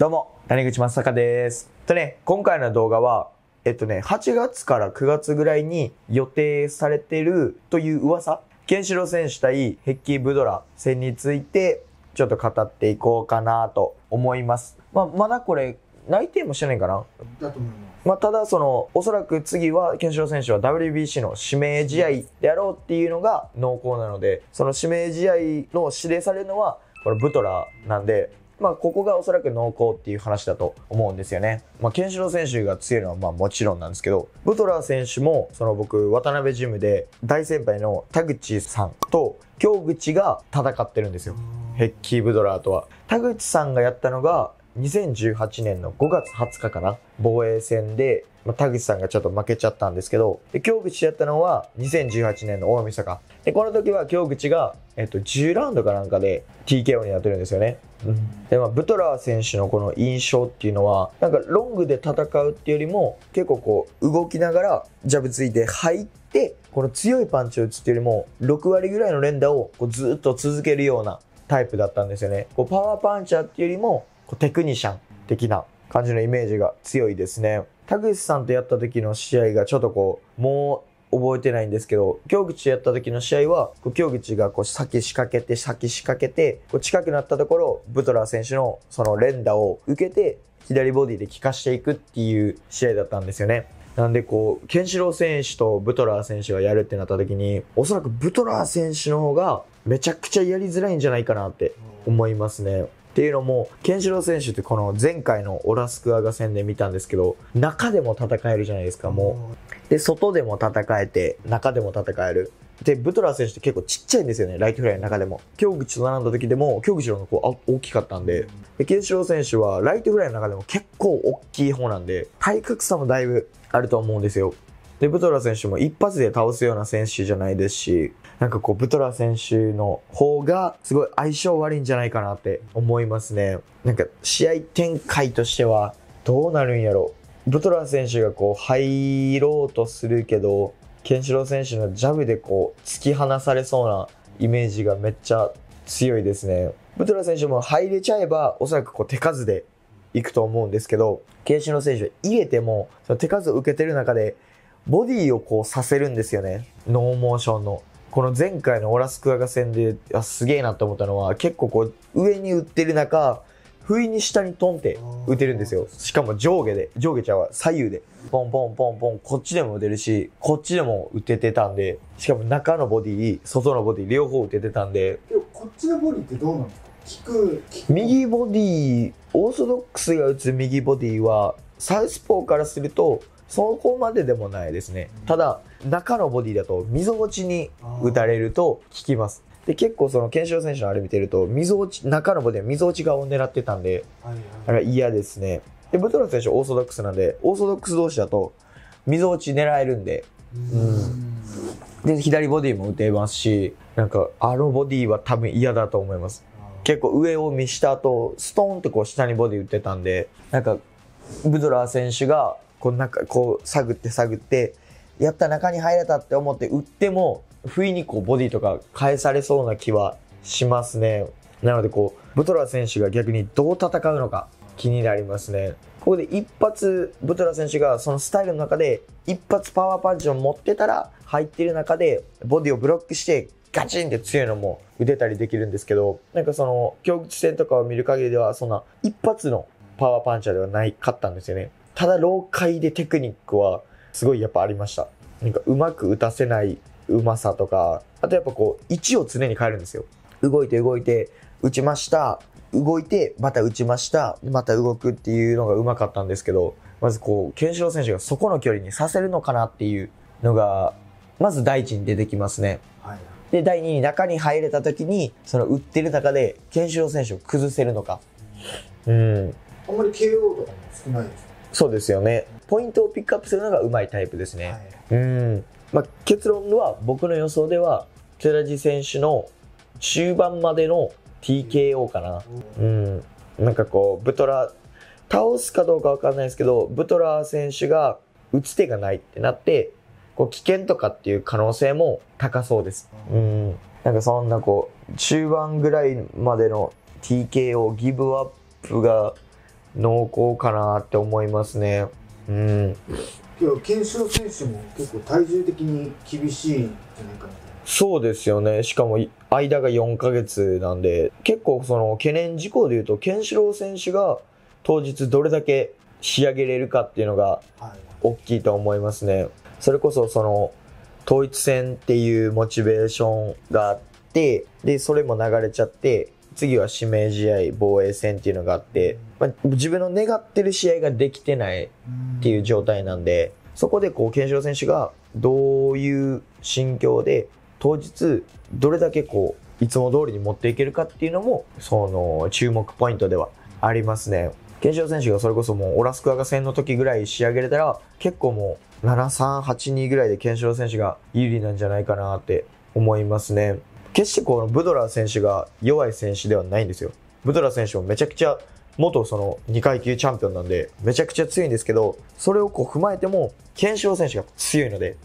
どうも、谷口正孝です。とね、今回の動画は、えっとね、8月から9月ぐらいに予定されてるという噂、ケンシロウ選手対ヘッキーブドラ戦について、ちょっと語っていこうかなと思います。まあ、まだこれ、内定もしてないかなだと思います。まあ、ただ、その、おそらく次は、ケンシロウ選手は WBC の指名試合であろうっていうのが濃厚なので、その指名試合の指令されるのは、このブトラなんで、まあ、ここがおそらく濃厚っていう話だと思うんですよね。まあ、ケンシロウ選手が強いのはまあもちろんなんですけど、ブトラー選手も、その僕、渡辺ジムで大先輩の田口さんと京口が戦ってるんですよ。ヘッキー・ブドラーとは。田口さんがやったのが、2018年の5月20日かな防衛戦でまあ、田口さんがちょっと負けちゃったんですけど、で京口やったのは2018年の大晦日で、この時は京口が、えっと、10ラウンドかなんかで TKO になってるんですよね。うん、でまあ、ブトラー選手のこの印象っていうのはなんかロングで戦うっていうよりも結構こう動きながらジャブついて入ってこの強いパンチを打つっていうよりも6割ぐらいの連打をこうずっと続けるようなタイプだったんですよねこうパワーパンチャーっていうよりもこうテクニシャン的な感じのイメージが強いですね。田口さんとやった時の試合がちょっとこう、もう覚えてないんですけど、京口やった時の試合は、京口がこう先仕掛けて、先仕掛けて、こう近くなったところ、ブトラー選手のその連打を受けて、左ボディで効かしていくっていう試合だったんですよね。なんでこう、ケンシロウ選手とブトラー選手がやるってなった時に、おそらくブトラー選手の方がめちゃくちゃやりづらいんじゃないかなって思いますね。っていうのも、ケンシロウ選手ってこの前回のオラスクアガ戦で見たんですけど、中でも戦えるじゃないですか、もう。で、外でも戦えて、中でも戦える。で、ブトラー選手って結構ちっちゃいんですよね、ライトフライの中でも。京口と並んだ時でも、京口の方がこう大きかったんで、でケンシロウ選手はライトフライの中でも結構大きい方なんで、体格差もだいぶあると思うんですよ。で、ブトラ選手も一発で倒すような選手じゃないですし、なんかこう、ブトラ選手の方がすごい相性悪いんじゃないかなって思いますね。なんか試合展開としてはどうなるんやろ。ブトラ選手がこう、入ろうとするけど、ケンシロウ選手のジャブでこう、突き放されそうなイメージがめっちゃ強いですね。ブトラ選手も入れちゃえば、おそらくこう、手数で行くと思うんですけど、ケンシロウ選手は入れても、その手数を受けてる中で、ボディをこうさせるんですよね。ノーモーションの。この前回のオラスクワガ戦で、あすげえなって思ったのは、結構こう、上に打ってる中、不意に下にトンって打てるんですよ。しかも上下で、上下ちゃうわ、左右で。ポンポンポンポン、こっちでも打てるし、こっちでも打ててたんで、しかも中のボディ、外のボディ、両方打ててたんで。でもこっちのボディってどうなんですか右ボディオーソドックスが打つ右ボディはサウスポーからするとそこまででもないですね。ただ、中のボディだと、溝落ちに打たれると効きます。で、結構その、検証選手のあれ見てると、溝落ち、中のボディは溝落ち側を狙ってたんで、あれ嫌ですね。で、ブトラ選手オーソドックスなんで、オーソドックス同士だと、溝落ち狙えるんで、うん。で、左ボディも打てますし、なんか、あのボディは多分嫌だと思います。結構上を見した後、ストーンとこう下にボディ打ってたんで、なんか、ブドラー選手がこうなんかこう探って探ってやった中に入れたって思って売っても不意にこうボディとか返されそうな気はしますねなのでこうブトラ選手が逆にどう戦うのか気になりますねここで一発ブトラ選手がそのスタイルの中で一発パワーパンチを持ってたら入ってる中でボディをブロックしてガチンって強いのも打てたりできるんですけどなんかその競技戦とかを見る限りではそんな一発のパワーパンチャーではないかったんですよねただ老快でテクニックはすごいやっぱありました。なんかうまく打たせないうまさとか、あとやっぱこう位置を常に変えるんですよ。動いて動いて打ちました。動いてまた打ちました。また動くっていうのがうまかったんですけど、まずこう、ケンシロウ選手がそこの距離にさせるのかなっていうのが、まず第一に出てきますね。はい、で、第二に中に入れた時に、その打ってる中で、ケンシロウ選手を崩せるのか。うん。あんまり KO とかも少ないですそうですよね。ポイントをピックアップするのがうまいタイプですね。はい、うん。まあ、結論は僕の予想では、寺地選手の中盤までの TKO かな。うん。なんかこう、ブトラ、倒すかどうかわかんないですけど、ブトラ選手が打つ手がないってなって、こう危険とかっていう可能性も高そうです。うん。なんかそんなこう、中盤ぐらいまでの TKO ギブアップが濃厚かなって思いますね。うん。いや、健翔選手も結構体重的に厳しいんじゃないかな。そうですよね。しかも、間が4ヶ月なんで、結構その懸念事項で言うと、ケンシロウ選手が当日どれだけ仕上げれるかっていうのが大きいと思いますね。それこそその統一戦っていうモチベーションがあって、で、それも流れちゃって、次は指名試合、防衛戦っていうのがあって、まあ、自分の願ってる試合ができてないっていう状態なんで、そこでこう、ケンシロウ選手がどういう心境で、当日どれだけこう、いつも通りに持っていけるかっていうのも、その注目ポイントではありますね。ケンシロウ選手がそれこそもうオラスクアガ戦の時ぐらい仕上げれたら、結構もう7382ぐらいでケンシロウ選手が有利なんじゃないかなって思いますね。決してこのブドラー選手が弱い選手ではないんですよ。ブドラー選手もめちゃくちゃ元その2階級チャンピオンなんでめちゃくちゃ強いんですけどそれをこう踏まえてもケ章選手が強いので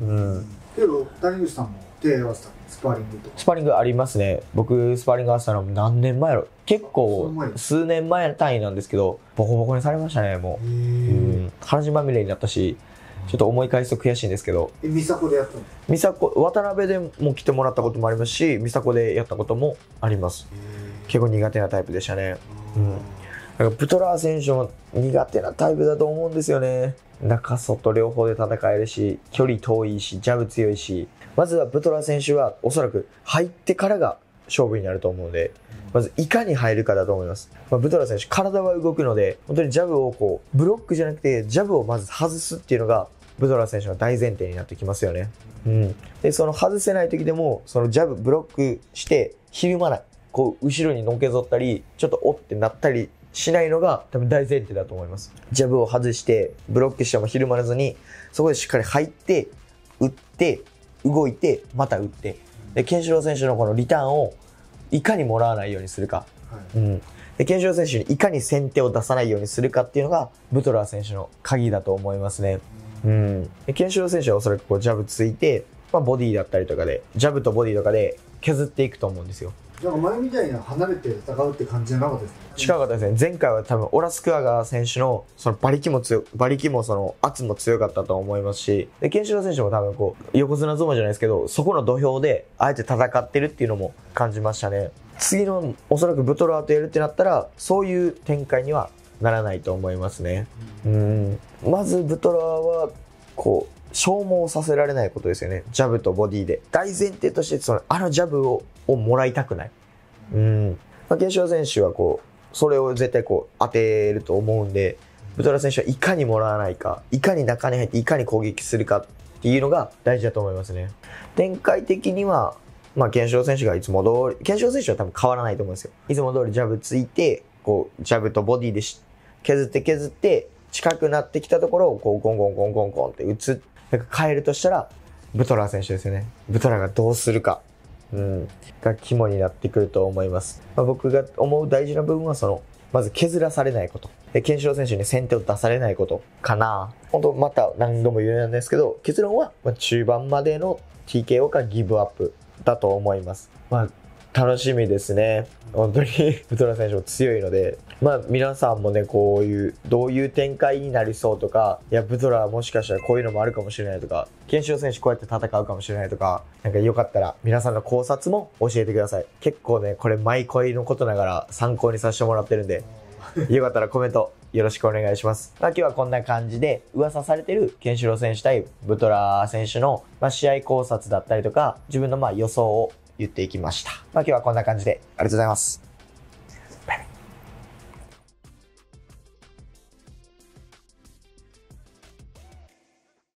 うんけど谷口さんも手合わせたスパーリングとスパーリングありますね僕スパーリング合わせたの何年前やろ結構数年前単位なんですけどボコボコにされましたねもううん鼻血まみれになったしちょっと思い返すと悔しいんですけど美佐子でやったの美佐子渡辺でも来てもらったこともありますし美佐子でやったこともあります結構苦手なタイプでしたねうんだからプトラー選手も苦手なタイプだと思うんですよね中外両方で戦えるし距離遠いしジャブ強いしまずはプトラー選手はおそらく入ってからが勝負になると思うので、まずいかに入るかだと思います。まあ、ブトラ選手、体は動くので、本当にジャブをこう、ブロックじゃなくて、ジャブをまず外すっていうのが、ブトラ選手の大前提になってきますよね。うん。で、その外せない時でも、そのジャブ、ブロックして、ひるまない。こう、後ろにのけぞったり、ちょっとおってなったりしないのが多分大前提だと思います。ジャブを外して、ブロックしてもひるまらずに、そこでしっかり入って、打って、動いて、また打って、でケンシロウ選手のこのリターンをいかにもらわないようにするか、はいうん、でケンシロウ選手にいかに先手を出さないようにするかっていうのがブトラー選手の鍵だと思いますね。うん、でケンシロウ選手はおそらくこうジャブついて、まあ、ボディだったりとかでジャブとボディとかで削っていくと思うんですよ。なんか前みたいに離れて戦うって感じじゃなかったですね。近かったですね。前回は多分オラスクアガー選手のその馬力も強馬力もその圧も強かったと思いますし、でケンシロウ選手も多分こう横綱相撲じゃないですけど、そこの土俵であえて戦ってるっていうのも感じましたね。次のおそらくブトラーとやるってなったら、そういう展開にはならないと思いますね。うん。まずブトラーはこう消耗させられないことですよね。ジャブとボディで。大前提として、その、あのジャブををもらいたくない。うん。まあ、ケンシ選手はこう、それを絶対こう当てると思うんで、ブトラ選手はいかにもらわないか、いかに中に入っていかに攻撃するかっていうのが大事だと思いますね。展開的には、まあ、ケンシ選手がいつも通り、ケンシ選手は多分変わらないと思うんですよ。いつも通りジャブついて、こう、ジャブとボディでし削って削って、近くなってきたところをこうゴンゴンゴンゴンゴンって打つ。変えるとしたら、ブトラー選手ですよね。ブトラーがどうするか。うん、が肝になってくると思います、まあ、僕が思う大事な部分はそのまず削らされないことでケンシロウ選手に先手を出されないことかな本当また何度も言うんですけど結論は中盤までの TKO かギブアップだと思います、まあ、楽しみですね。本当に、ウ ラ選手も強いので、まあ皆さんもね、こういう、どういう展開になりそうとか、いや、ブトラもしかしたらこういうのもあるかもしれないとか、ケンシロ選手こうやって戦うかもしれないとか、なんかよかったら皆さんの考察も教えてください。結構ね、これ毎恋のことながら参考にさせてもらってるんで、よかったらコメントよろしくお願いします。まあ、今日はこんな感じで、噂されてるケンシロウ選手対ブトラ選手の、まあ、試合考察だったりとか、自分のまあ予想を言っていきました。まあ、今日はこんな感じでありがとうございます。